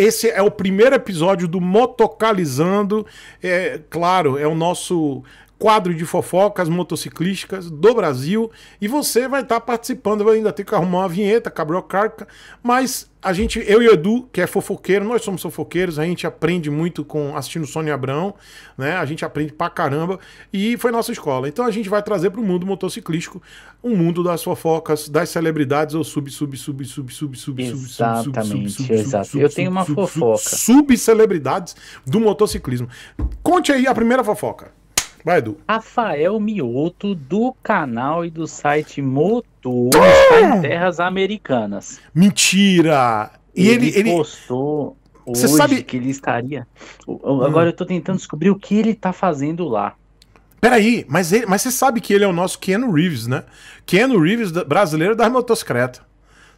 Esse é o primeiro episódio do Motocalizando. É, claro, é o nosso quadro de fofocas motociclísticas do Brasil e você vai estar tá participando. Eu ainda tenho que arrumar uma vinheta, cabrão carca, mas a gente, eu e o Edu, que é fofoqueiro, nós somos fofoqueiros, a gente aprende muito com assistindo Sônia Abrão, né? A gente aprende pra caramba e foi nossa escola. Então a gente vai trazer para o mundo motociclístico um mundo das fofocas, das celebridades ou sub sub sub sub sub sub sub sub, sub, sub Sub, eu tenho uma fofoca. Sub celebridades do motociclismo. Conte aí a primeira fofoca. Vai, Edu. Rafael Mioto, do canal e do site Motor ah! está em terras americanas. Mentira! E ele, ele, ele... postou hoje Você sabe... que ele estaria. Hum. Agora eu estou tentando descobrir o que ele está fazendo lá. Peraí, mas, ele, mas você sabe que ele é o nosso Keanu Reeves, né? Keanu Reeves brasileiro das motocicletas.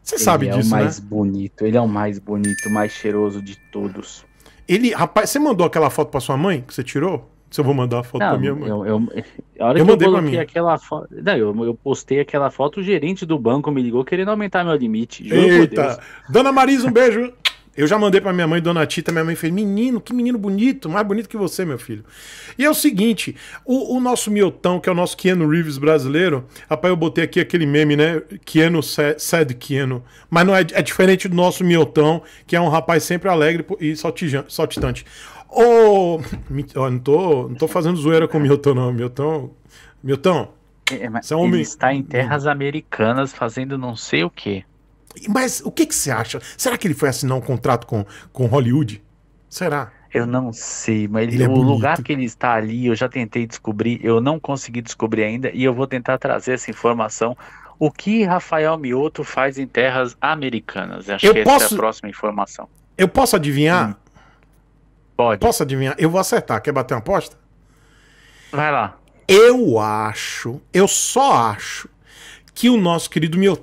Você ele sabe é disso, né? Ele é o mais bonito, ele é o mais bonito, mais cheiroso de todos. Ele, rapaz, você mandou aquela foto pra sua mãe que você tirou? Se eu vou mandar a foto não, pra minha mãe. Eu, eu, a hora eu que mandei eu coloquei aquela foto. Não, eu, eu, postei aquela foto, o gerente do banco me ligou querendo aumentar meu limite. Juro Eita! Dona Marisa, um beijo! Eu já mandei pra minha mãe, Dona Tita, minha mãe fez, menino, que menino bonito, mais bonito que você, meu filho. E é o seguinte, o, o nosso miotão, que é o nosso Keanu Reeves brasileiro, rapaz, eu botei aqui aquele meme, né, Keanu, sad, sad Keanu, mas não é, é diferente do nosso miotão, que é um rapaz sempre alegre e saltitante Ô, oh, não, tô, não tô fazendo zoeira com o Milton, não. Milton, Milton, é, é você é um homem... está em terras americanas fazendo não sei o quê. Mas o que, que você acha? Será que ele foi assinar um contrato com, com Hollywood? Será? Eu não sei, mas ele, ele é o lugar que ele está ali, eu já tentei descobrir, eu não consegui descobrir ainda, e eu vou tentar trazer essa informação. O que Rafael Mioto faz em terras americanas? Acho eu que posso... essa é a próxima informação. Eu posso adivinhar? Hum. Pode. Posso adivinhar? Eu vou acertar. Quer bater uma aposta? Vai lá. Eu acho, eu só acho que o nosso querido meu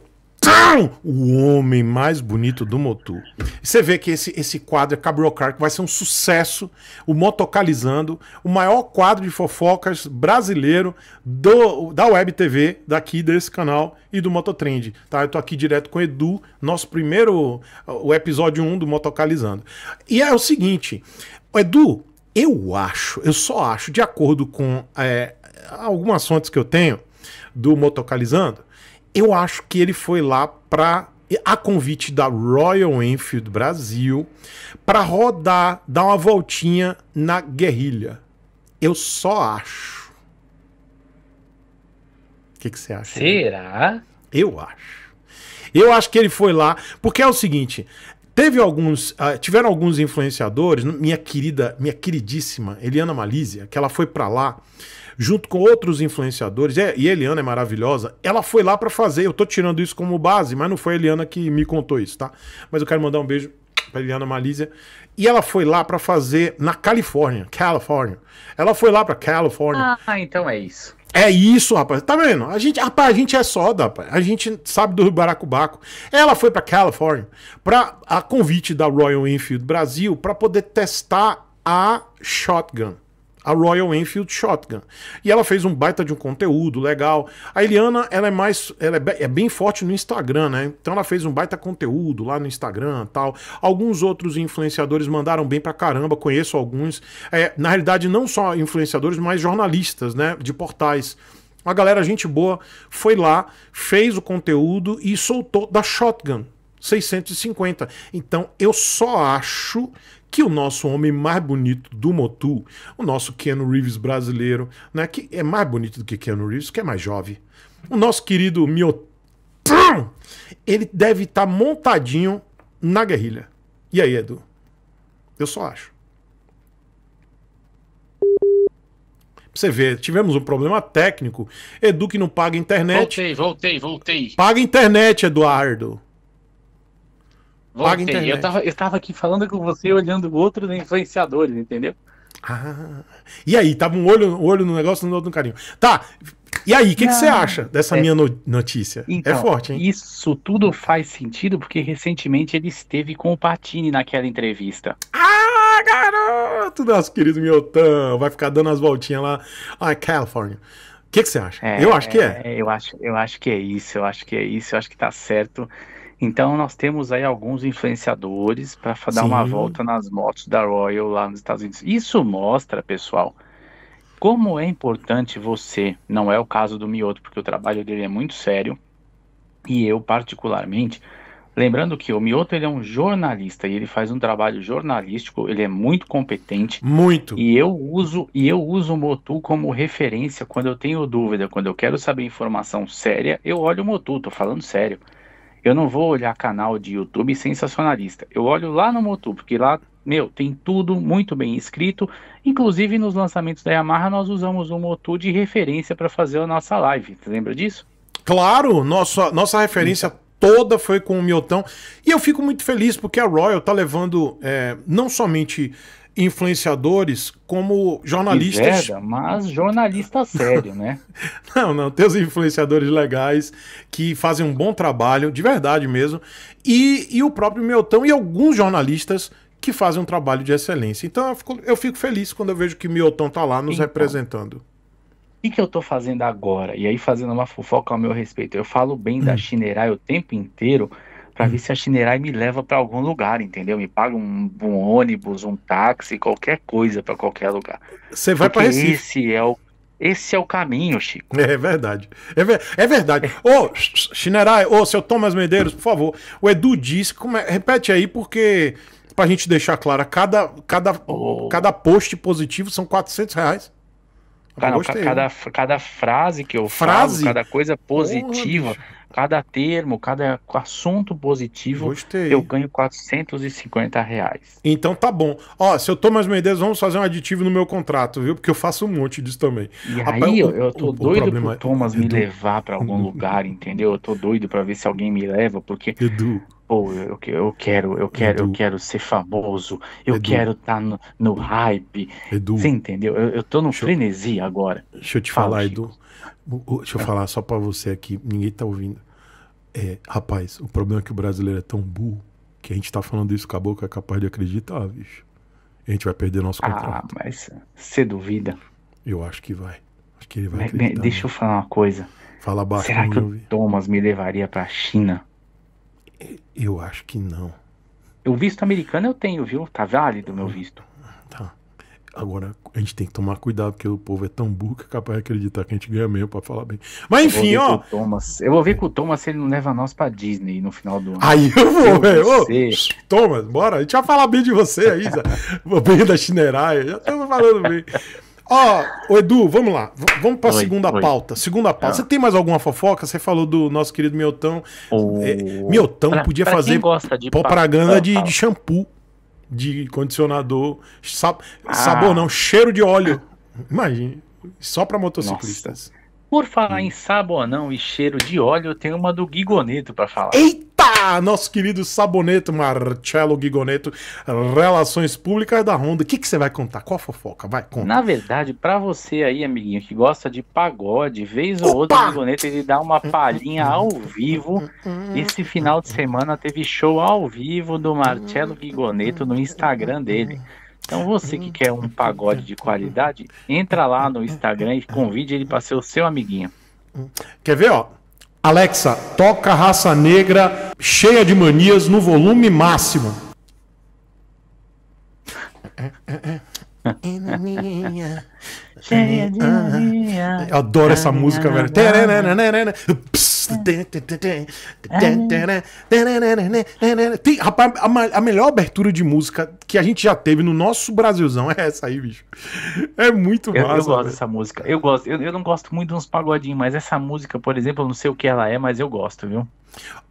o homem mais bonito do Motu. Você vê que esse, esse quadro é Cabrio Car que vai ser um sucesso, o Motocalizando, o maior quadro de fofocas brasileiro do, da Web TV, daqui desse canal e do Mototrend. Tá? Eu tô aqui direto com o Edu, nosso primeiro, o episódio 1 do Motocalizando. E é o seguinte, Edu, eu acho, eu só acho, de acordo com é, algumas fontes que eu tenho do Motocalizando, eu acho que ele foi lá para a convite da Royal Enfield Brasil para rodar, dar uma voltinha na guerrilha. Eu só acho. O que, que você acha? Será? Eu acho. Eu acho que ele foi lá, porque é o seguinte, teve alguns, uh, tiveram alguns influenciadores, minha querida, minha queridíssima Eliana Malizia, que ela foi para lá junto com outros influenciadores, é, e a Eliana é maravilhosa, ela foi lá para fazer. Eu tô tirando isso como base, mas não foi a Eliana que me contou isso, tá? Mas eu quero mandar um beijo pra Eliana Malícia. E ela foi lá para fazer na Califórnia, Califórnia. Ela foi lá para Califórnia. Ah, então é isso. É isso, rapaz. Tá vendo? A gente, rapaz, a gente é soda, rapaz. A gente sabe do baracubaco. Ela foi para Califórnia para a convite da Royal Enfield Brasil para poder testar a shotgun a Royal Enfield Shotgun. E ela fez um baita de um conteúdo legal. A Eliana, ela é mais, ela é, é bem forte no Instagram, né? Então ela fez um baita conteúdo lá no Instagram, tal. Alguns outros influenciadores mandaram bem pra caramba, conheço alguns. É, na realidade, não só influenciadores, mas jornalistas, né, de portais. A galera, gente boa, foi lá, fez o conteúdo e soltou da Shotgun 650. Então eu só acho que o nosso homem mais bonito do Motul, o nosso Keanu Reeves brasileiro, né, que é mais bonito do que Keanu Reeves, que é mais jovem, o nosso querido Miotão, ele deve estar tá montadinho na guerrilha. E aí, Edu? Eu só acho. você vê, tivemos um problema técnico. Edu que não paga internet. Voltei, voltei, voltei. Paga internet, Eduardo. Paga internet. Eu tava, eu tava aqui falando com você, olhando outros influenciadores, entendeu? Ah, e aí, tava um olho, olho no negócio e no outro no carinho. Tá, e aí, o que, que, você acha dessa é, minha no notícia? É então, é forte, hein? Isso tudo faz sentido porque recentemente ele esteve com o Patini naquela entrevista. Ah, garoto, nosso querido Miotão, vai ficar dando as voltinhas lá. Ah, California. O que, que, você acha? É, eu acho que é. é. Eu acho, eu acho que é isso, eu acho que é isso, eu acho que tá certo. Então nós temos aí alguns influenciadores para dar Sim. uma volta nas motos da Royal lá nos Estados Unidos. Isso mostra, pessoal, como é importante você, não é o caso do Mioto, porque o trabalho dele é muito sério, e eu particularmente, lembrando que o Mioto ele é um jornalista e ele faz um trabalho jornalístico, ele é muito competente. Muito. E eu uso e eu uso o Motu como referência quando eu tenho dúvida, quando eu quero saber informação séria, eu olho o Motu, tô falando sério. Eu não vou olhar canal de YouTube sensacionalista. Eu olho lá no Motu, porque lá, meu, tem tudo muito bem escrito. Inclusive nos lançamentos da Yamaha nós usamos o Motu de referência para fazer a nossa live. Você lembra disso? Claro, nossa, nossa referência Sim. toda foi com o Miotão. E eu fico muito feliz porque a Royal tá levando é, não somente influenciadores como jornalistas. Verda, mas jornalista sério, né? não, não, tem os influenciadores legais que fazem um bom trabalho, de verdade mesmo, e, e o próprio Miotão e alguns jornalistas que fazem um trabalho de excelência. Então eu fico, eu fico feliz quando eu vejo que Miotão tá lá nos então, representando. O que, eu tô fazendo agora? E aí fazendo uma fofoca ao meu respeito. Eu falo bem hum. da Shinerai o tempo inteiro, para ver se a Shinerai me leva para algum lugar, entendeu? Me paga um, um ônibus, um táxi, qualquer coisa para qualquer lugar. Você vai para Recife. Esse é o esse é o caminho, Chico. É verdade. É, ver, é verdade. Ô, é. Shinerai, ô, seu Thomas Medeiros, por favor. O Edu disse, é, repete aí, porque pra gente deixar claro, cada, cada, oh. cada post positivo são 400 reais. Cara, não, cada, cada frase que eu frase? falo, cada coisa positiva, Porra, Cada termo, cada assunto positivo, Gostei. eu ganho 450 reais. Então tá bom. Ó, se eu seu Thomas Mendes, vamos fazer um aditivo no meu contrato, viu? Porque eu faço um monte disso também. E Rapaz, aí, eu tô o, doido o pro é Thomas é... me Edu. levar para algum lugar, entendeu? Eu tô doido para ver se alguém me leva, porque Edu. Pô, eu, eu quero, eu quero, Edu. eu quero ser famoso, eu Edu. quero estar tá no, no, hype. Edu. Você entendeu? Eu, eu tô num deixa frenesi eu, agora. Deixa eu te Fala, falar, Chico. Edu. Deixa eu falar só para você aqui, ninguém tá ouvindo. É, rapaz, o problema é que o brasileiro é tão burro que a gente tá falando isso, acabou que é capaz de acreditar, bicho. A gente vai perder nosso ah, contrato. Ah, mas você duvida? Eu acho que vai. Acho que ele vai acreditar Deixa eu falar uma coisa. Fala baixo. Será que o Thomas me levaria pra China? Eu acho que não. O visto americano eu tenho, viu? Tá válido o meu visto. Tá. Agora, a gente tem que tomar cuidado, porque o povo é tão burro que é capaz de acreditar que a gente ganha mesmo pra falar bem. Mas eu enfim, ó. Thomas, eu vou ver com o Thomas se ele não leva nós pra Disney no final do ano. Aí eu vou, velho. Thomas, bora. A gente vai falar bem de você aí, bem da Chineraia. Já estamos falando bem. Ó, oh, Edu, vamos lá. V vamos pra oi, segunda oi. pauta. Segunda pauta. Ah. Você tem mais alguma fofoca? Você falou do nosso querido Miotão. Oh. É, Miotão pra, podia pra fazer propaganda ah, de, de, shampoo, de condicionador, sab ah. sabor não, cheiro de óleo. Imagina Só pra motociclistas. Nossa. Por falar hum. em sabonão e cheiro de óleo, eu tenho uma do Gigoneto para falar. Eita! Nosso querido saboneto Marcelo Gigoneto, Relações Públicas da Honda. O que, você vai contar? Qual a fofoca? Vai, conta. Na verdade, para você aí, amiguinho, que gosta de pagode, vez ou Opa! outra, o Gigoneto ele dá uma hum, palhinha hum, ao vivo. Esse final de semana teve show ao vivo do Marcelo Gigoneto no Instagram dele. Então você que quer um pagode de qualidade, entra lá no Instagram e convide ele para ser o seu amiguinho. Quer ver, ó? Alexa, toca raça negra cheia de manias no volume máximo. cheia de manias. Eu adoro essa música, velho. É. Tem, rapaz, a, a melhor abertura de música que a gente já teve no nosso Brasilzão é essa aí, bicho. É muito massa. Eu, eu gosto dessa música. Eu gosto. Eu, eu não gosto muito dos pagodinhos, mas essa música, por exemplo, eu não sei o que ela é, mas eu gosto, viu?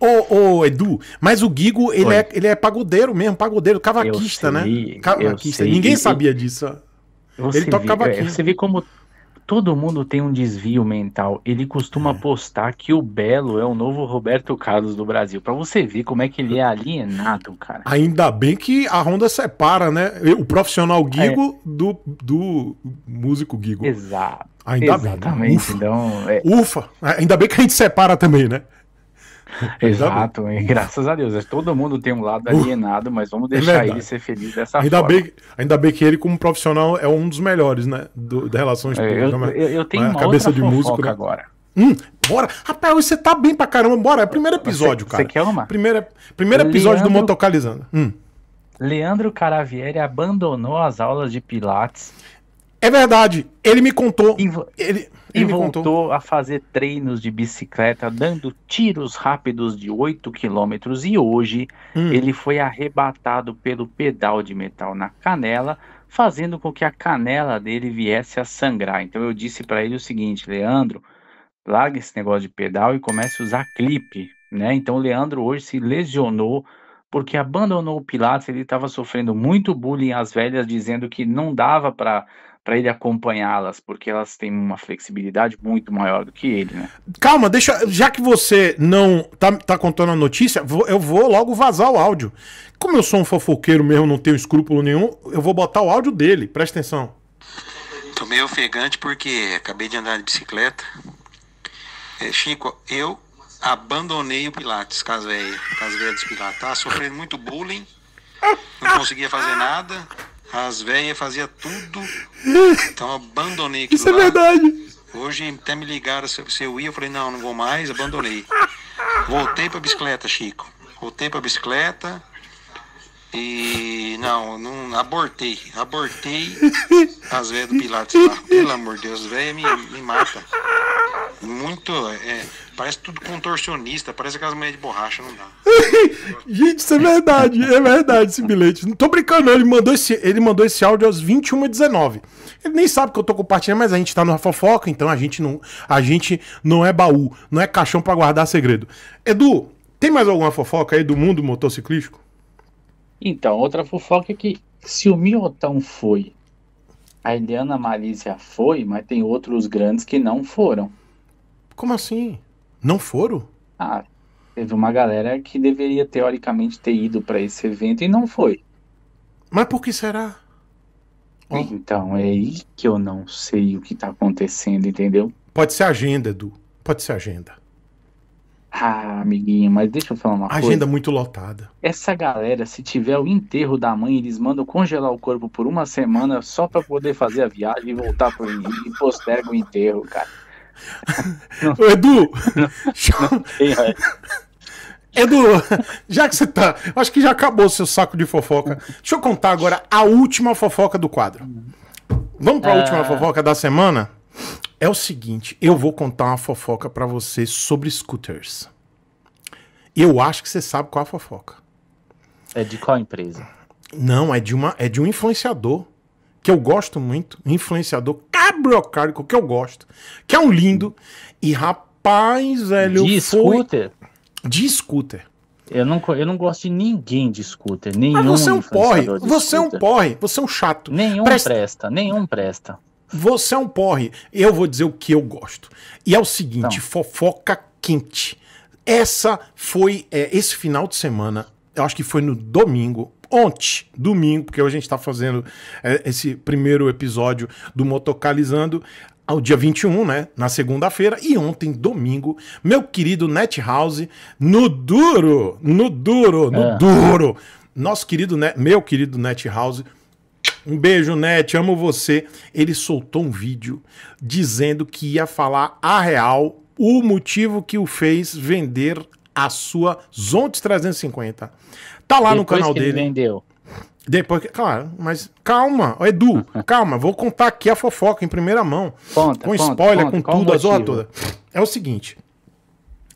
Ô, ô, Edu, mas o Guigo, ele é, ele é pagodeiro mesmo, pagodeiro, cavaquista, né? sei, né? Cavaquista. Ninguém sabia disso. Você ele toca é, cavaquinho. Você vê como Todo mundo tem um desvio mental. Ele costuma é. postar que o Belo é o novo Roberto Carlos do Brasil. Para você ver como é que ele é alienado, cara. Ainda bem que a Honda separa, né? O profissional Guigo é. do, do músico Guigo. Exato. Ainda Exatamente. bem. Né? Ufa. Então, é... Ufa. Ainda bem que a gente separa também, né? Exato, graças a Deus. Todo mundo tem um lado uh, alienado, mas vamos é deixar é ele ser feliz dessa ainda forma. Bem, ainda bem que ele, como profissional, é um dos melhores, né? Do, da relação é, programa né? eu, eu, tenho né, uma cabeça de músico né? agora. Hum, bora! Rapaz, você tá bem pra caramba, bora! É primeiro episódio, você, cara. Você quer uma? Primeiro, primeiro episódio Leandro, do Motocalizando. Hum. Leandro Caravieri abandonou as aulas de Pilates. É verdade, ele me contou. Invo... Ele e, voltou contou. a fazer treinos de bicicleta, dando tiros rápidos de 8 quilômetros. E hoje hum. ele foi arrebatado pelo pedal de metal na canela, fazendo com que a canela dele viesse a sangrar. Então eu disse para ele o seguinte, Leandro, larga esse negócio de pedal e comece a usar clipe, né? Então o Leandro hoje se lesionou porque abandonou o Pilates, ele estava sofrendo muito bullying, às velhas dizendo que não dava para para ele acompanhá-las, porque elas têm uma flexibilidade muito maior do que ele, né? Calma, deixa. Já que você não tá, tá contando a notícia, eu vou logo vazar o áudio. Como eu sou um fofoqueiro mesmo, não tenho escrúpulo nenhum, eu vou botar o áudio dele, presta atenção. Tô meio ofegante porque acabei de andar de bicicleta. É, Chico, eu abandonei o Pilates, caso é, dos Pilates. Tava sofrendo muito bullying, não conseguia fazer nada. As velhas faziam tudo. Então abandonei aquilo Isso é lá. é verdade. Hoje até me ligaram se eu ia, eu falei, não, não vou mais, abandonei. Voltei pra bicicleta, Chico. Voltei pra bicicleta, e não, não abortei. Abortei as velhas do Pilates lá. Pelo amor de Deus, velha me, me mata. Muito. É, parece tudo contorcionista, parece aquelas mulheres de borracha, não dá. Gente, isso é verdade, é verdade esse bilhete. Não tô brincando, ele mandou esse, ele mandou esse áudio às 21h19. Ele nem sabe que eu tô compartilhando, mas a gente tá numa fofoca, então a gente não, a gente não é baú, não é caixão para guardar segredo. Edu, tem mais alguma fofoca aí do mundo motociclístico? Então, outra fofoca é que se o Miotão foi, a Eliana Malícia foi, mas tem outros grandes que não foram. Como assim? Não foram? Ah, teve uma galera que deveria teoricamente ter ido para esse evento e não foi. Mas por que será? Então, é aí que eu não sei o que tá acontecendo, entendeu? Pode ser agenda, Edu. Pode ser agenda. Ah, amiguinho, mas deixa eu falar uma Agenda coisa. Agenda muito lotada. Essa galera, se tiver o enterro da mãe, eles mandam congelar o corpo por uma semana só para poder fazer a viagem e voltar pro Rio e posterga o enterro, cara. Ô, Edu! Não, não tem, Edu, já que você tá. Acho que já acabou o seu saco de fofoca. Deixa eu contar agora a última fofoca do quadro. Vamos para a ah. última fofoca da semana? É o seguinte, eu vou contar uma fofoca para você sobre scooters. Eu acho que você sabe qual é a fofoca. É de qual empresa? Não, é de uma, é de um influenciador que eu gosto muito, um influenciador cabrocárico que eu gosto, que é um lindo e rapaz, velho, de foi... scooter. De scooter. Eu não, eu não gosto de ninguém de scooter, nenhum Mas você é um porre, você scooter. é um porre, você é um chato. Nenhum presta, presta nenhum presta. Você é um porre. Eu vou dizer o que eu gosto. E é o seguinte: fofoca quente. Essa foi é, esse final de semana. Eu acho que foi no domingo. Ontem, domingo, porque hoje a gente está fazendo é, esse primeiro episódio do Motocalizando ao dia 21, né? Na segunda-feira. E ontem, domingo, meu querido Net House, no duro, no duro, no é. duro. Nosso querido, né? Meu querido Net House um beijo, Net, amo você. Ele soltou um vídeo dizendo que ia falar a real o motivo que o fez vender a sua Zontes 350. Tá lá Depois no canal que Depois dele. Ele vendeu. Depois que, claro, mas calma, Edu, calma, vou contar aqui a fofoca em primeira mão. Conta, com spoiler, conta, com conta, tudo, a zona toda. É o seguinte,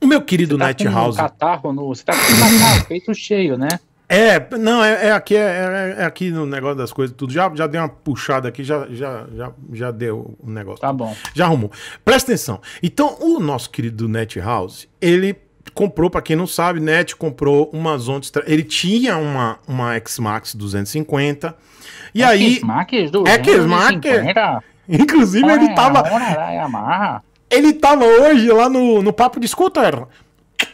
o meu querido Night tá House. Um catarro no, você tá com um catarro, peito cheio, né? É, não, é, é aqui, é, é, é aqui no negócio das coisas, tudo. Já, já dei uma puxada aqui, já, já, já, já deu o um negócio. Tá bom. Já arrumou. Presta atenção. Então, o nosso querido Net House, ele comprou, para quem não sabe, Net comprou uma Zone. Ele tinha uma, uma X-Max 250. E é aí. X-Max 250? É X-Max. Inclusive, ele tava. Ele tava hoje lá no, no Papo de Scooter.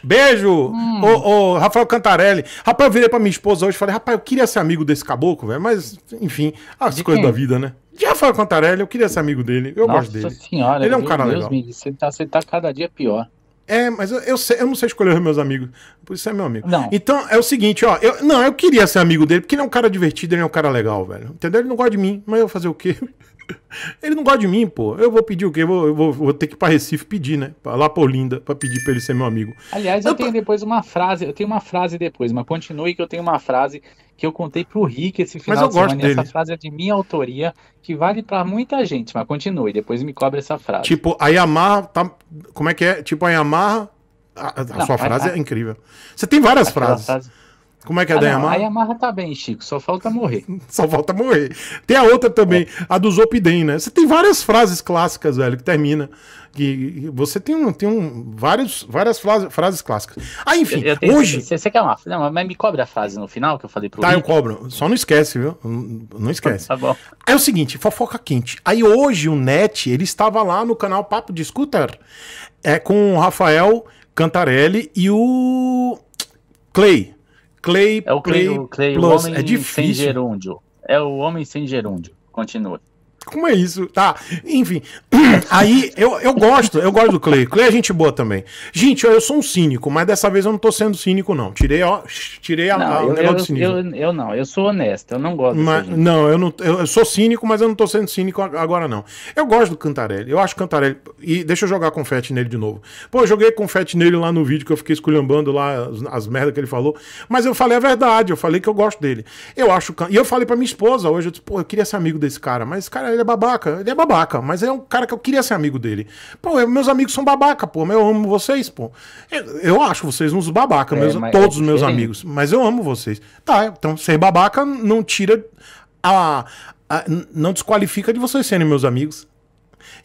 Beijo! Hum. Ô, ô, Rafael Cantarelli. Rapaz, eu virei pra minha esposa hoje e falei, rapaz, eu queria ser amigo desse caboclo, velho, mas, enfim, as de coisas quem? da vida, né? De Rafael Cantarelli, eu queria ser amigo dele. Eu Nossa gosto dele. Senhora, ele é um cara Deus legal. Deus, você, tá, você tá cada dia pior. É, mas eu, eu, sei, eu, não sei escolher os meus amigos. Por isso é meu amigo. Não. Então é o seguinte, ó. Eu, não, eu queria ser amigo dele, porque ele é um cara divertido, ele é um cara legal, velho. Entendeu? Ele não gosta de mim, mas eu fazer o quê? Ele não gosta de mim, pô. Eu vou pedir o quê? Eu vou, eu vou, vou ter que ir pra Recife pedir, né? Pra, lá pra Olinda, pra pedir pra ele ser meu amigo. Aliás, eu, eu tenho depois uma frase, eu tenho uma frase depois, mas continue que eu tenho uma frase que eu contei pro Rick esse final mas eu de gosto semana. Dele. Essa frase é de minha autoria, que vale para muita gente, mas continue, depois me cobre essa frase. Tipo, a Yamaha tá. Como é que é? Tipo, a Yamaha. A, a não, sua a, frase a... é incrível. Você tem várias frases. Frase... Como é que é ah, a da Yamaha? a Yamaha tá bem, Chico, só falta morrer. só falta morrer. Tem a outra também, é. a do Zopidem, né? Você tem várias frases clássicas, velho, que termina. Que você tem, um, tem um, vários, várias frases, frases clássicas. Ah, enfim, eu, eu hoje. Você, você quer uma? Não, mas me cobra a frase no final que eu falei pro Tá, Rico. eu cobro. Só não esquece, viu? Não esquece. tá bom. É o seguinte, fofoca quente. Aí hoje o Net, ele estava lá no canal Papo de Scooter é, com o Rafael Cantarelli e o Clay. Clay, é o Clay, o Clay Plus. O homem é difícil. Sem gerúndio. É o homem sem gerúndio. Continua. Como é isso? Tá, enfim. Aí eu, eu gosto, eu gosto do Clay. Clay é gente boa também. Gente, eu, eu sou um cínico, mas dessa vez eu não tô sendo cínico, não. Tirei, ó, tirei a, não, a, eu, negócio eu, do Eu, eu, não, eu sou honesto, eu não gosto mas, Não, eu não eu, eu, sou cínico, mas eu não tô sendo cínico agora, não. Eu gosto do Cantarelli. Eu acho o Cantarelli. E deixa eu jogar confete nele de novo. Pô, eu joguei confete nele lá no vídeo que eu fiquei esculhambando lá as, as merdas que ele falou. Mas eu falei a verdade, eu falei que eu gosto dele. Eu acho. E eu falei pra minha esposa hoje, eu disse, pô, eu queria ser amigo desse cara, mas esse cara ele é babaca. Ele é babaca, mas é um cara que eu queria ser amigo dele. Pô, eu, meus amigos são babaca, pô, mas eu amo vocês, pô. Eu, eu acho vocês uns babaca, é, é todos os meus amigos, mas eu amo vocês. Tá, então ser babaca não tira a, a não desqualifica de vocês serem meus amigos.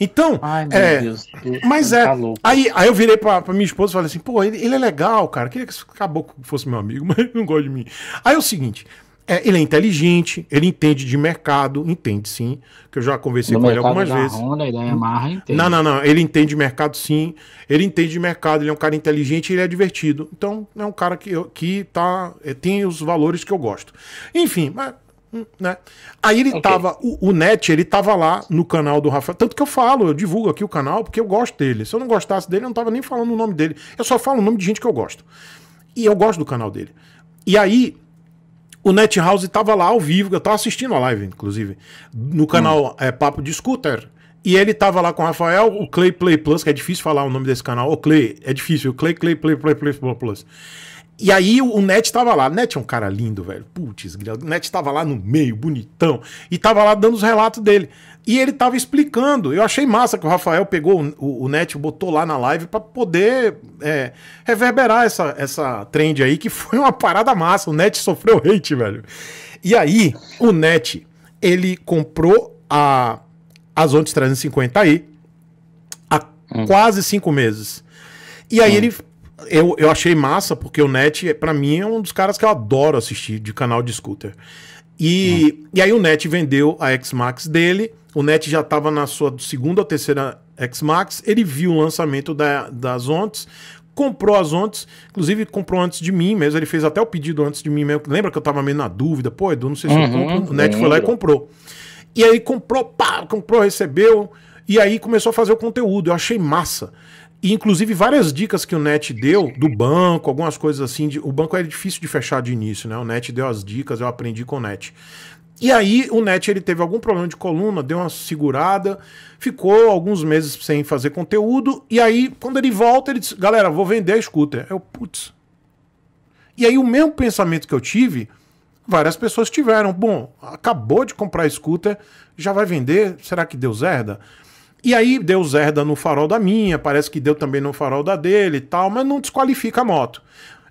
Então, Ai, é, Deus, mas tá é. Tá aí, aí eu virei pra, pra minha esposa e falei assim: pô, ele, ele é legal, cara. Queria que esse caboclo fosse meu amigo, mas ele não gosta de mim. Aí é o seguinte: é, ele é inteligente, ele entende de mercado, entende sim, que eu já conversei no com ele algumas vezes. Honda, ele é marra, hum. não, não, não, ele entende de mercado sim, ele entende de mercado, ele é um cara inteligente, ele é divertido. Então, é um cara que, que tá, é, tem os valores que eu gosto. Enfim, mas hum, né? Aí ele okay. tava, o, o, Net, ele tava lá no canal do Rafael. Tanto que eu falo, eu divulgo aqui o canal porque eu gosto dele. Se eu não gostasse dele, eu não tava nem falando o nome dele. Eu só falo o nome de gente que eu gosto. E eu gosto do canal dele. E aí, o NetHouse estava lá ao vivo, eu estava assistindo a live, inclusive, no canal hum. é, Papo de Scooter. E ele tava lá com o Rafael, o Clay Play Plus, que é difícil falar o nome desse canal. O Clay, é difícil, o Clay Clay Play Play Play Plus. E aí o Net tava lá. Net é um cara lindo, velho. Putz, o Net tava lá no meio, bonitão. E tava lá dando os relatos dele. E ele tava explicando. Eu achei massa que o Rafael pegou o, o, o Net botou lá na live para poder é, reverberar essa, essa trend aí, que foi uma parada massa. O Net sofreu hate, velho. E aí, o Net, ele comprou a Azontes 350 aí há hum. quase cinco meses. E aí hum. ele eu, eu achei massa, porque o Net, para mim, é um dos caras que eu adoro assistir de canal de scooter. E, e aí o Net vendeu a X-Max dele. O Net já estava na sua segunda ou terceira X-Max. Ele viu o lançamento da, das Ontes, comprou as Ontes, inclusive comprou antes de mim mesmo. Ele fez até o pedido antes de mim mesmo. Lembra que eu estava meio na dúvida? Pô, Edu, não sei se uhum, eu compro. O Net foi lá e comprou. E aí comprou, pá, comprou, recebeu. E aí começou a fazer o conteúdo. Eu achei massa. E inclusive várias dicas que o Net deu do banco, algumas coisas assim. De, o banco era é difícil de fechar de início, né? O Net deu as dicas, eu aprendi com o Net. E aí o Net ele teve algum problema de coluna, deu uma segurada, ficou alguns meses sem fazer conteúdo. E aí quando ele volta ele diz: "Galera, vou vender a scooter". Eu, putz. E aí o mesmo pensamento que eu tive, várias pessoas tiveram. Bom, acabou de comprar a scooter, já vai vender? Será que deu zerda? E aí deu Zerda no farol da minha, parece que deu também no farol da dele e tal, mas não desqualifica a moto.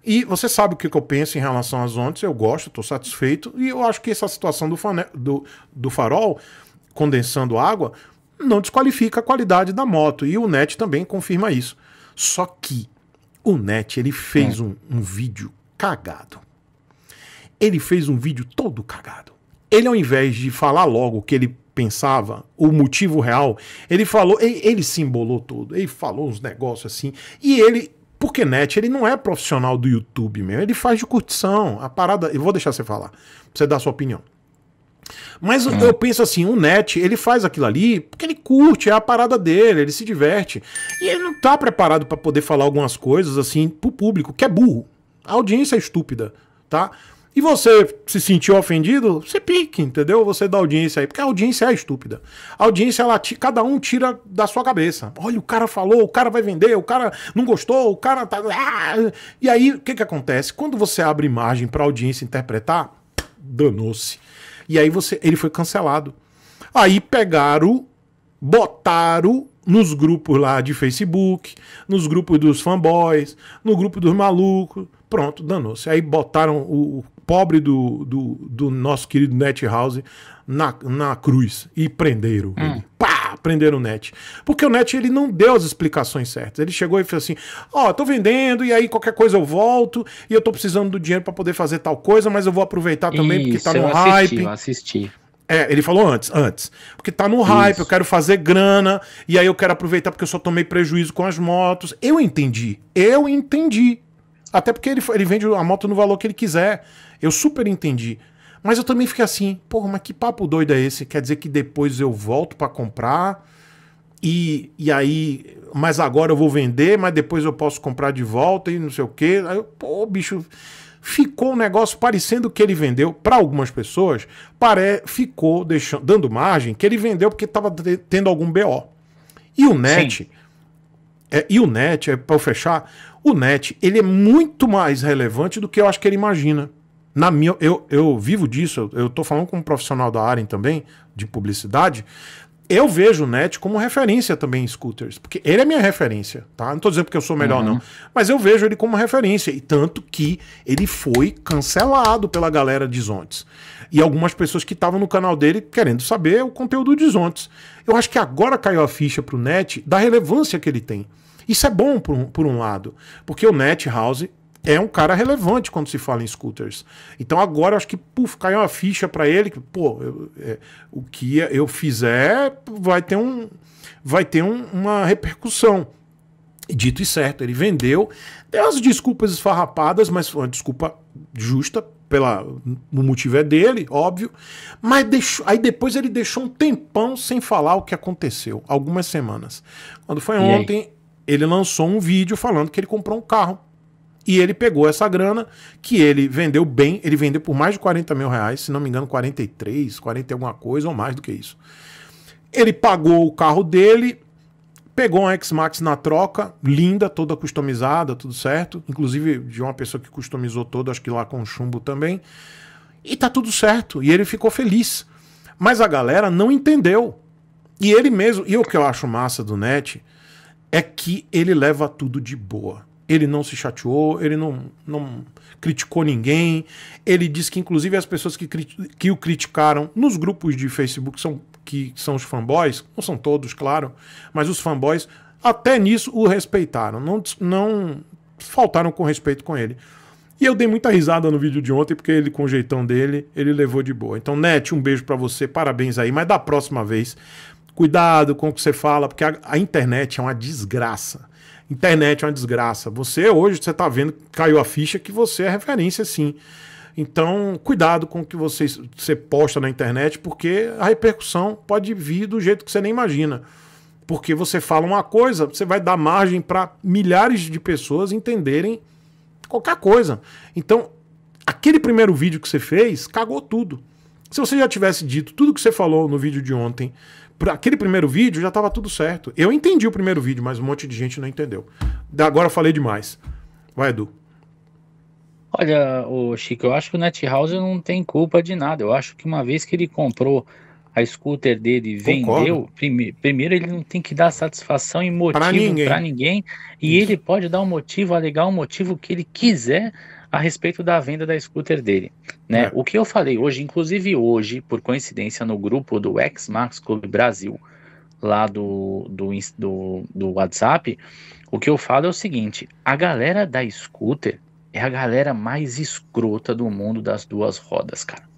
E você sabe o que eu penso em relação às ondas, eu gosto, estou satisfeito, e eu acho que essa situação do, fane... do, do farol condensando água não desqualifica a qualidade da moto, e o NET também confirma isso. Só que o NET ele fez um, um vídeo cagado. Ele fez um vídeo todo cagado. Ele, ao invés de falar logo que ele pensava, o motivo real, ele falou, ele, ele se embolou ele falou uns negócios assim, e ele, porque Net, ele não é profissional do YouTube mesmo, ele faz de curtição, a parada, eu vou deixar você falar, pra você dar sua opinião. Mas eu hum. penso assim, o Net, ele faz aquilo ali porque ele curte, é a parada dele, ele se diverte. E ele não tá preparado para poder falar algumas coisas assim pro público, que é burro. A audiência é estúpida, tá? e você se sentiu ofendido, você pique, entendeu? Você dá audiência aí, porque a audiência é estúpida. A audiência, ela, cada um tira da sua cabeça. Olha, o cara falou, o cara vai vender, o cara não gostou, o cara tá. Ah! E aí, o que, que acontece? Quando você abre imagem para a audiência interpretar, danou-se. E aí você, ele foi cancelado. Aí pegaram, botaram nos grupos lá de Facebook, nos grupos dos fanboys, no grupo dos malucos. Pronto, danou-se. Aí botaram o, pobre do, do, do nosso querido House na, na cruz e prenderam hum. ele. Pá! Prenderam o Net. Porque o Net ele não deu as explicações certas. Ele chegou e falou assim: Ó, oh, tô vendendo, e aí qualquer coisa eu volto, e eu tô precisando do dinheiro para poder fazer tal coisa, mas eu vou aproveitar também Isso, porque tá no eu assisti, hype. Eu assisti. É, ele falou antes, antes. Porque tá no hype, eu quero fazer grana, e aí eu quero aproveitar porque eu só tomei prejuízo com as motos. Eu entendi. Eu entendi. Até porque ele, ele vende a moto no valor que ele quiser. Eu super entendi. Mas eu também fiquei assim, porra, mas que papo doido é esse? Quer dizer que depois eu volto para comprar e, e aí, mas agora eu vou vender, mas depois eu posso comprar de volta e não sei o quê. Aí, eu, pô, bicho, ficou um negócio parecendo que ele vendeu para algumas pessoas, pare, ficou deixando, dando margem que ele vendeu porque estava tendo algum BO. E o Net, Sim. É, e o net, é, para eu fechar, o net ele é muito mais relevante do que eu acho que ele imagina. Na minha, eu, eu vivo disso, eu estou falando como profissional da área também, de publicidade. Eu vejo o Net como referência também em scooters, porque ele é minha referência, tá? Não estou dizendo porque eu sou melhor, uhum. não. Mas eu vejo ele como referência, e tanto que ele foi cancelado pela galera de Zontes. E algumas pessoas que estavam no canal dele querendo saber o conteúdo de Zontes. Eu acho que agora caiu a ficha para o Net da relevância que ele tem. Isso é bom por um, por um lado, porque o NetHouse é um cara relevante quando se fala em scooters. Então agora acho que puf, caiu uma ficha para ele que, pô, eu, é, o que eu fizer vai ter, um, vai ter um, uma repercussão. Dito e certo, ele vendeu, deu as desculpas esfarrapadas, mas foi uma desculpa justa, pela, o motivo é dele, óbvio. Mas deixou, aí depois ele deixou um tempão sem falar o que aconteceu, algumas semanas. Quando foi e ontem, aí? ele lançou um vídeo falando que ele comprou um carro. E ele pegou essa grana, que ele vendeu bem, ele vendeu por mais de 40 mil reais, se não me engano, 43, 40 alguma coisa, ou mais do que isso. Ele pagou o carro dele, pegou um X-Max na troca, linda, toda customizada, tudo certo. Inclusive de uma pessoa que customizou toda, acho que lá com chumbo também. E tá tudo certo. E ele ficou feliz. Mas a galera não entendeu. E ele mesmo, e o que eu acho massa do Net, é que ele leva tudo de boa. Ele não se chateou, ele não, não criticou ninguém. Ele diz que, inclusive, as pessoas que, que o criticaram nos grupos de Facebook são, que são os fanboys, não são todos, claro, mas os fanboys, até nisso o respeitaram, não, não faltaram com respeito com ele. E eu dei muita risada no vídeo de ontem, porque ele, com o jeitão dele, ele levou de boa. Então, Net, um beijo para você, parabéns aí. Mas da próxima vez, Cuidado com o que você fala, porque a, a internet é uma desgraça. Internet é uma desgraça. Você hoje você está vendo, caiu a ficha que você é referência sim. Então, cuidado com o que você, você posta na internet, porque a repercussão pode vir do jeito que você nem imagina. Porque você fala uma coisa, você vai dar margem para milhares de pessoas entenderem qualquer coisa. Então, aquele primeiro vídeo que você fez cagou tudo. Se você já tivesse dito tudo que você falou no vídeo de ontem, para aquele primeiro vídeo já estava tudo certo. Eu entendi o primeiro vídeo, mas um monte de gente não entendeu. Agora eu falei demais. Vai, Edu. Olha, o Chico, eu acho que o NetHouse não tem culpa de nada. Eu acho que uma vez que ele comprou a scooter dele vendeu, prime, primeiro ele não tem que dar satisfação e motivo para ninguém. ninguém. e Isso. ele pode dar um motivo, alegar um motivo que ele quiser a respeito da venda da scooter dele. Né? É. O que eu falei hoje, inclusive hoje, por coincidência, no grupo do X-Max Clube Brasil, lá do, do, do, do WhatsApp, o que eu falo é o seguinte: a galera da scooter é a galera mais escrota do mundo das duas rodas, cara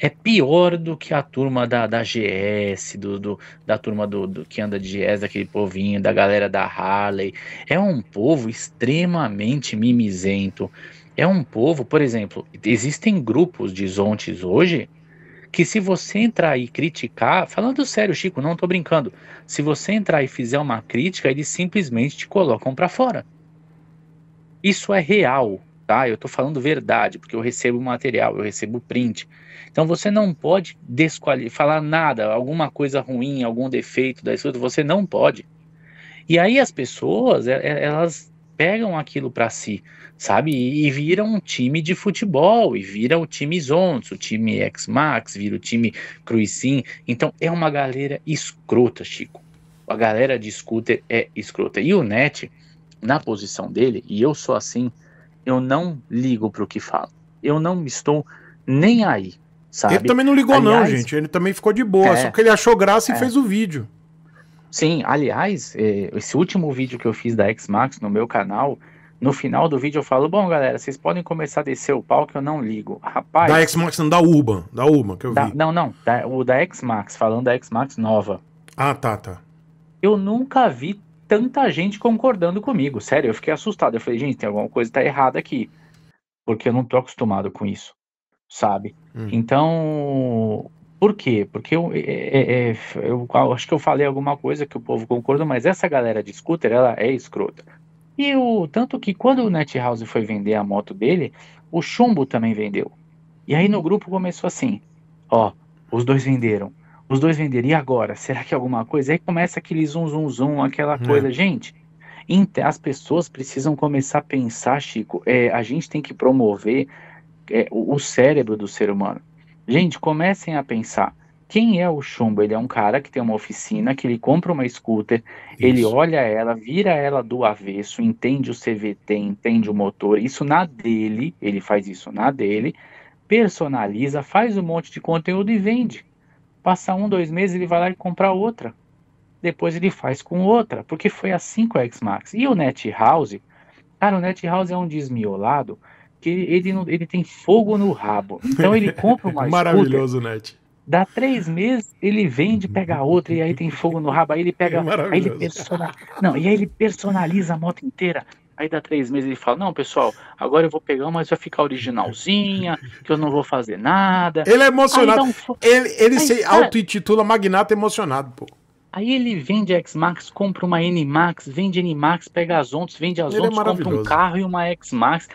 é pior do que a turma da, da GS, do, do da turma do, do, que anda de GS, daquele povinho, da galera da Harley. É um povo extremamente mimizento, é um povo, por exemplo, existem grupos de zontes hoje que se você entrar e criticar, falando sério, Chico, não tô brincando, se você entrar e fizer uma crítica, eles simplesmente te colocam para fora. Isso é real, tá? Eu tô falando verdade, porque eu recebo material, eu recebo print. Então você não pode falar nada, alguma coisa ruim, algum defeito da escuta, você não pode. E aí as pessoas, é, é, elas pegam aquilo para si, sabe? E, e vira um time de futebol, e vira o time Zonzo, o time X-Max, vira o time Cruisin. Então é uma galera escrota, Chico. A galera de scooter é escrota. E o Net, na posição dele, e eu sou assim, eu não ligo pro que falo. Eu não estou nem aí, sabe? Ele também não ligou, Aliás, não, gente. Ele também ficou de boa, é, só que ele achou graça e é. fez o vídeo. Sim, aliás, é, esse último vídeo que eu fiz da X-Max no meu canal, no final do vídeo eu falo, bom, galera, vocês podem começar a descer o pau que eu não ligo. Rapaz. Da X-Max, não, da Urban. Da Urban, que eu da, vi. Não, não. Da, o da X-Max, falando da X-Max nova. Ah, tá, tá. Eu nunca vi tanta gente concordando comigo. Sério, eu fiquei assustado. Eu falei, gente, tem alguma coisa tá errada aqui. Porque eu não tô acostumado com isso. Sabe? Hum. Então, por quê? Porque eu, é, é, é eu, acho que eu falei alguma coisa que o povo concordou, mas essa galera de scooter, ela é escrota. E o tanto que quando o NetHouse foi vender a moto dele, o Chumbo também vendeu. E aí no grupo começou assim, ó, os dois venderam, os dois venderam, e agora? Será que é alguma coisa? Aí começa aquele zum, zum, zum, aquela é. coisa. Gente, as pessoas precisam começar a pensar, Chico, é, a gente tem que promover é, o cérebro do ser humano. Gente, comecem a pensar. Quem é o Chumbo? Ele é um cara que tem uma oficina, que ele compra uma scooter, isso. ele olha ela, vira ela do avesso, entende o CVT, entende o motor, isso na dele, ele faz isso na dele, personaliza, faz um monte de conteúdo e vende. Passa um, dois meses, ele vai lá e compra outra. Depois ele faz com outra, porque foi assim com a X-Max. E o Net House? cara, o Net House é um desmiolado porque ele, não, ele tem fogo no rabo. Então ele compra uma Maravilhoso, Net. Dá três meses, ele vende, pega outra, e aí tem fogo no rabo, aí ele pega. É aí ele personal... Não, e aí ele personaliza a moto inteira. Aí dá três meses ele fala: Não, pessoal, agora eu vou pegar uma, mas vai ficar originalzinha, que eu não vou fazer nada. Ele é emocionado. Um... Ele, ele aí, se auto-intitula Magnata Emocionado, pô. Aí ele vende a X-Max, compra uma N-Max, vende N-Max, pega as ondas vende as é ondas é compra um carro e uma X-Max.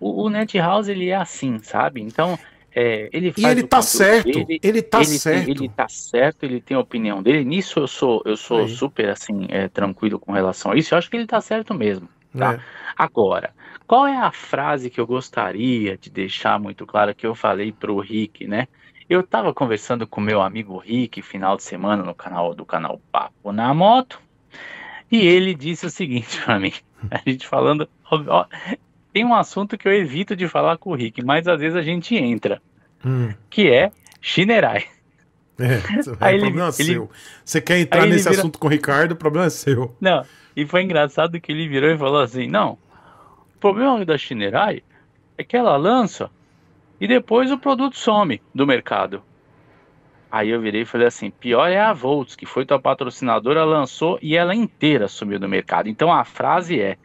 O, o House ele é assim, sabe? Então, é, ele faz. E ele tá certo. Dele, ele tá ele, certo. Ele tá certo, ele tem a opinião dele. Nisso eu sou, eu sou super, assim, é, tranquilo com relação a isso. Eu acho que ele tá certo mesmo. Tá? É. Agora, qual é a frase que eu gostaria de deixar muito clara que eu falei pro Rick, né? Eu estava conversando com meu amigo Rick final de semana no canal do canal Papo na Moto e ele disse o seguinte para mim, a gente falando, ó, tem um assunto que eu evito de falar com o Rick, mas às vezes a gente entra, hum. que é Shinerai. É, aí o problema ele, é seu. Você quer entrar nesse assunto com o Ricardo, o problema é seu. Não, e foi engraçado que ele virou e falou assim: não, o problema da Shinerai é que ela lança e depois o produto some do mercado. Aí eu virei e falei assim: pior é a Volts, que foi tua patrocinadora, lançou e ela inteira sumiu do mercado. Então a frase é: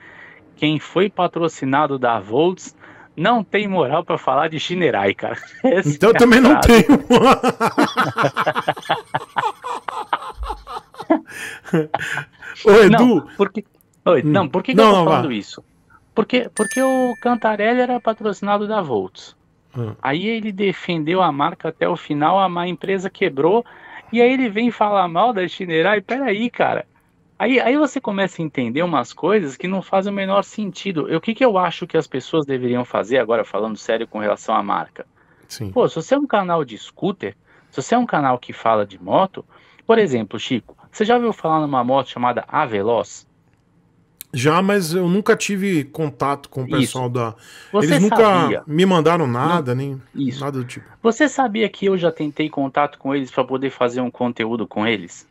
quem foi patrocinado da Volts não tem moral para falar de Shinerai, cara. então é também não tenho. Ô, Edu. Não, porque... Oi, hum. não, por que, não, que eu tô falando vá. isso? Porque, porque o Cantarelli era patrocinado da Volts. Hum. Aí ele defendeu a marca até o final, a má empresa quebrou. E aí ele vem falar mal da Shinerai. Peraí, cara. Aí, aí você começa a entender umas coisas que não fazem o menor sentido. Eu, o que, que eu acho que as pessoas deveriam fazer, agora falando sério com relação à marca? Sim. Pô, se você é um canal de scooter, se você é um canal que fala de moto, por exemplo, Chico, você já ouviu falar numa moto chamada Aveloz? Já, mas eu nunca tive contato com o pessoal Isso. da. Você Eles nunca sabia. me mandaram nada, nem Isso. nada do tipo. Você sabia que eu já tentei contato com eles para poder fazer um conteúdo com eles?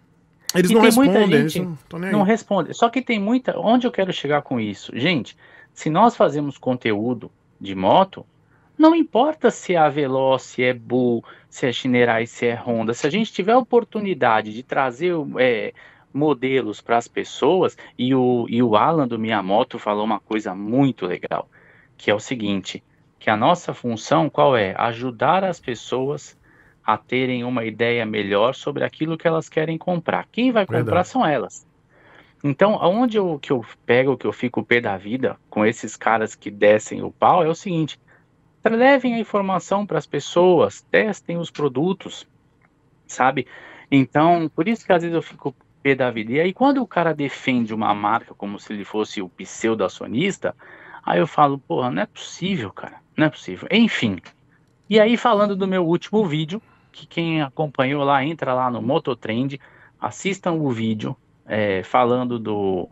Eles e não respondem, muita não, não Só que tem muita. Onde eu quero chegar com isso? Gente, se nós fazemos conteúdo de moto, não importa se é a Veloz, se é Bull, se é Shinerai, se é Honda, se a gente tiver a oportunidade de trazer é, modelos para as pessoas, e o, e o Alan do Miyamoto falou uma coisa muito legal, que é o seguinte, que a nossa função qual é? Ajudar as pessoas a terem uma ideia melhor sobre aquilo que elas querem comprar. Quem vai comprar Verdade. são elas. Então, aonde eu, que eu pego, que eu fico o pé da vida com esses caras que descem o pau é o seguinte: levem a informação para as pessoas, testem os produtos, sabe? Então, por isso que às vezes eu fico pé da vida. E aí, quando o cara defende uma marca como se ele fosse o pseudo-acionista, aí eu falo, porra, não é possível, cara, não é possível. Enfim. E aí, falando do meu último vídeo, que quem acompanhou lá, entra lá no Mototrend, assistam o vídeo é, falando do,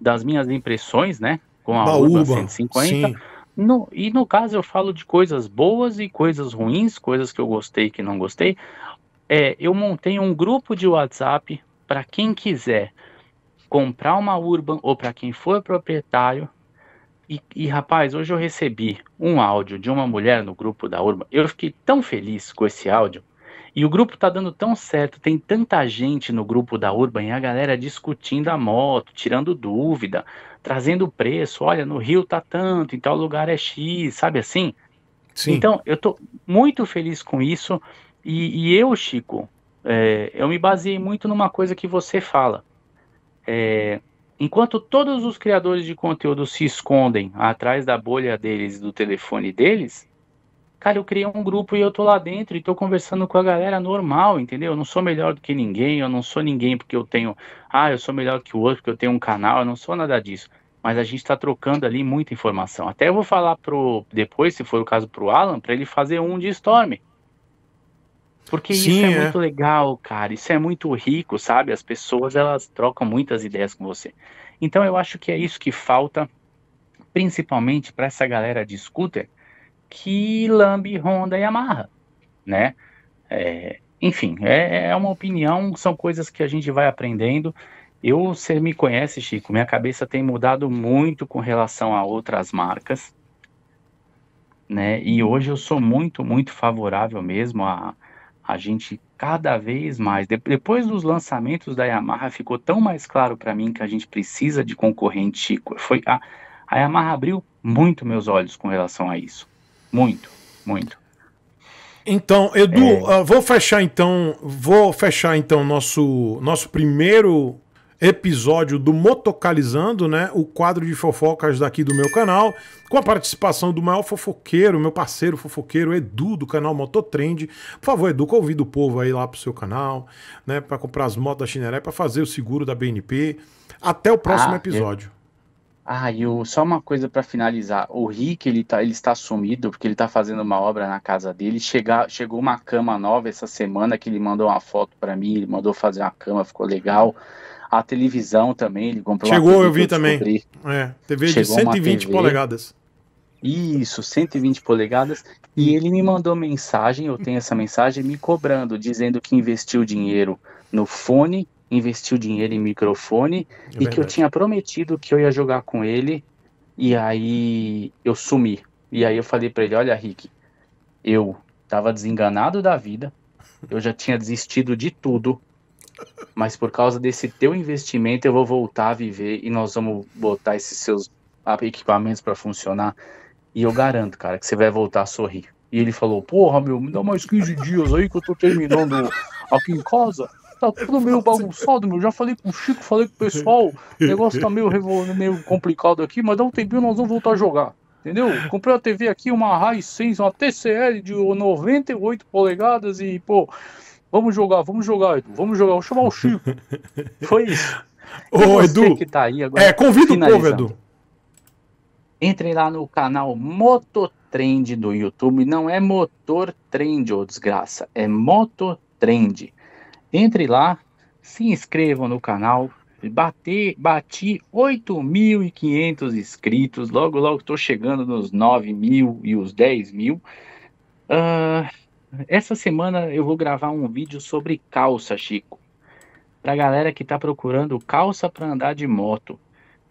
das minhas impressões, né? Com a Baúba, Urban 150. No, e no caso eu falo de coisas boas e coisas ruins, coisas que eu gostei e que não gostei. É, eu montei um grupo de WhatsApp para quem quiser comprar uma Urban ou para quem for proprietário e, e, rapaz, hoje eu recebi um áudio de uma mulher no grupo da Urba. Eu fiquei tão feliz com esse áudio. E o grupo tá dando tão certo, tem tanta gente no grupo da Urban e a galera discutindo a moto, tirando dúvida, trazendo preço. Olha, no Rio tá tanto, em tal lugar é X, sabe assim? Sim. Então, eu tô muito feliz com isso. E, e eu, Chico, é, eu me baseei muito numa coisa que você fala. É, Enquanto todos os criadores de conteúdo se escondem atrás da bolha deles, do telefone deles, cara, eu criei um grupo e eu tô lá dentro e tô conversando com a galera normal, entendeu? Eu não sou melhor do que ninguém, eu não sou ninguém porque eu tenho, ah, eu sou melhor que o outro porque eu tenho um canal, eu não sou nada disso. Mas a gente tá trocando ali muita informação. Até eu vou falar pro depois, se for o caso pro Alan, para ele fazer um de Storm. Porque Sim, isso é, é, muito legal, cara. Isso é muito rico, sabe? As pessoas elas trocam muitas ideias com você. Então eu acho que é isso que falta, principalmente para essa galera de scooter que lambe Honda e amarra, né? É, enfim, é, é uma opinião, são coisas que a gente vai aprendendo. Eu, você me conhece, Chico, minha cabeça tem mudado muito com relação a outras marcas, né? E hoje eu sou muito, muito favorável mesmo a, a gente cada vez mais, depois dos lançamentos da Yamaha, ficou tão mais claro para mim que a gente precisa de concorrente. Foi a, a Yamaha abriu muito meus olhos com relação a isso. Muito, muito. Então, Edu, é... uh, vou fechar então, vou fechar então nosso nosso primeiro episódio do Motocalizando, né? O quadro de fofocas daqui do meu canal, com a participação do maior fofoqueiro, meu parceiro fofoqueiro, Edu, do canal Mototrend. Por favor, Edu, convida o povo aí lá pro seu canal, né? Pra comprar as motos da Chineré, pra fazer o seguro da BNP. Até o próximo ah, episódio. Eu... Ah, e eu... só uma coisa para finalizar. O Rick, ele, tá, ele está sumido porque ele está fazendo uma obra na casa dele. Chega, chegou uma cama nova essa semana que ele mandou uma foto para mim, ele mandou fazer uma cama, ficou legal. A televisão também, ele comprou Chegou, eu vi também. É, TV de 120 TV, polegadas. Isso, 120 polegadas. E ele me mandou mensagem, eu tenho essa mensagem, me cobrando, dizendo que investiu dinheiro no fone, investiu dinheiro em microfone é e verdade. que eu tinha prometido que eu ia jogar com ele. E aí eu sumi. E aí eu falei para ele: Olha, Rick, eu tava desenganado da vida, eu já tinha desistido de tudo, mas por causa desse teu investimento eu vou voltar a viver e nós vamos botar esses seus equipamentos para funcionar. E eu garanto, cara, que você vai voltar a sorrir. E ele falou: Porra, meu, me dá mais 15 dias aí que eu tô terminando aqui em casa. Tá tudo meio bagunçado, meu. Já falei com o Chico, falei com o pessoal. O negócio tá meio, meio complicado aqui, mas dá um tempinho nós vamos voltar a jogar. Entendeu? Comprei uma TV aqui, uma Hisense, uma TCL de 98 polegadas e, pô, Vamos jogar, vamos jogar, Edu. Vamos jogar, vou chamar o Chico. Foi isso. Ô, Edu. Que tá aí agora, é, convida o povo, Edu. Entrem lá no canal Mototrend do YouTube. Não é Motor Trend, ô desgraça. É Mototrend. Entre lá, se inscrevam no canal. Bater, bati 8.500 inscritos. Logo, logo estou chegando nos 9.000 mil e os 10.000. mil. Uh, essa semana eu vou gravar um vídeo sobre calça, Chico. Pra galera que tá procurando calça para andar de moto.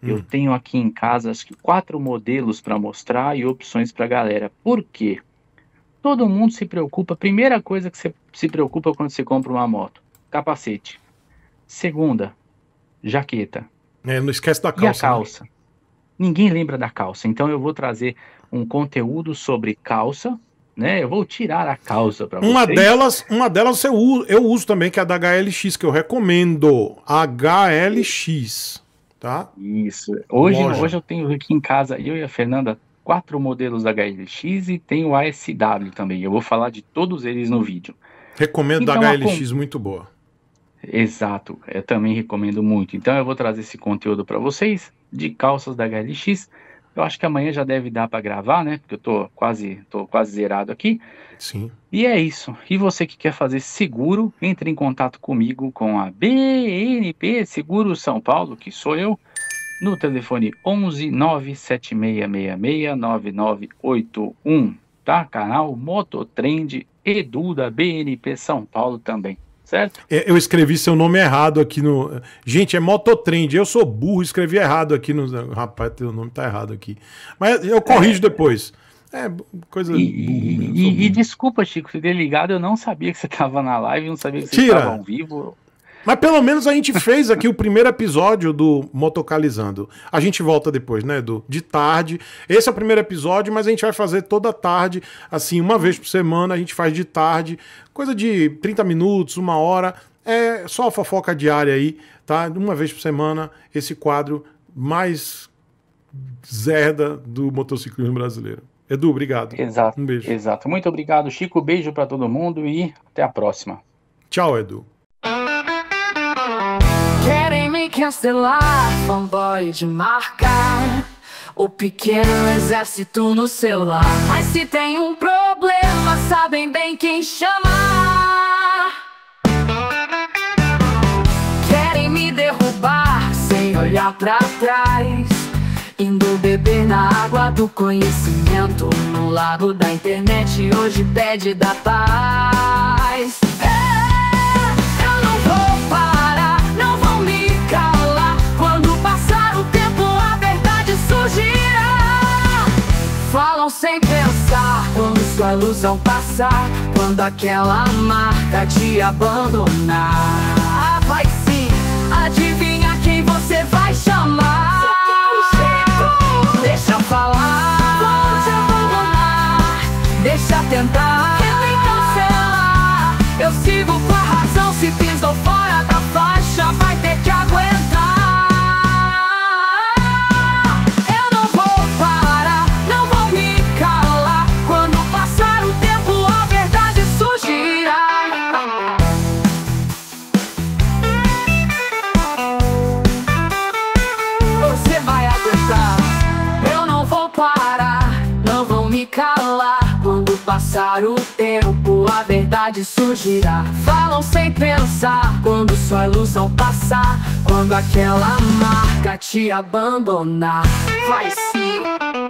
Hum. Eu tenho aqui em casa quatro modelos para mostrar e opções pra galera. Por quê? Todo mundo se preocupa. Primeira coisa que você se preocupa quando você compra uma moto: capacete. Segunda, jaqueta. É, não esquece da calça. E a calça. Né? Ninguém lembra da calça. Então eu vou trazer um conteúdo sobre calça, né? Eu vou tirar a causa para uma vocês. delas, uma delas eu uso, eu uso também que é a da HLX que eu recomendo, HLX, tá? Isso. Hoje, Loja. hoje eu tenho aqui em casa eu e a Fernanda quatro modelos da HLX e tem o ASW também. Eu vou falar de todos eles no vídeo. Recomendo então, da HLX, a... muito boa. Exato, eu também recomendo muito. Então eu vou trazer esse conteúdo para vocês de calças da HLX eu acho que amanhã já deve dar para gravar, né? Porque eu tô quase, tô quase zerado aqui. Sim. E é isso. E você que quer fazer seguro, entre em contato comigo com a BNP Seguro São Paulo, que sou eu, no telefone 11 97666 9981, tá? Canal Mototrend Edu da BNP São Paulo também certo? É, eu escrevi seu nome errado aqui no. Gente, é Mototrend. Eu sou burro, escrevi errado aqui no. Rapaz, teu nome tá errado aqui. Mas eu é. corrijo é. depois. É, coisa. E, mesmo, e, e, desculpa, Chico, fiquei ligado. Eu não sabia que você tava na live, não sabia que você estava ao vivo. Mas pelo menos a gente fez aqui o primeiro episódio do Motocalizando. A gente volta depois, né, Edu? De tarde. Esse é o primeiro episódio, mas a gente vai fazer toda tarde, assim, uma vez por semana, a gente faz de tarde, coisa de 30 minutos, uma hora. É só fofoca diária aí, tá? Uma vez por semana, esse quadro mais zerda do motociclismo brasileiro. Edu, obrigado. Exato. Um beijo. Exato. Muito obrigado, Chico. Beijo para todo mundo e até a próxima. Tchau, Edu. cancelar fanboy de marca O pequeno exército no celular Mas se tem um problema, sabem bem quem chamar Querem me derrubar sem olhar pra trás Indo beber na água do conhecimento No lago da internet hoje pede da paz hey! sem pensar Quando sua ilusão passar Quando aquela marca te abandonar surgirá Falam sem pensar Quando sua ilusão é passar Quando aquela marca te abandonar Vai sim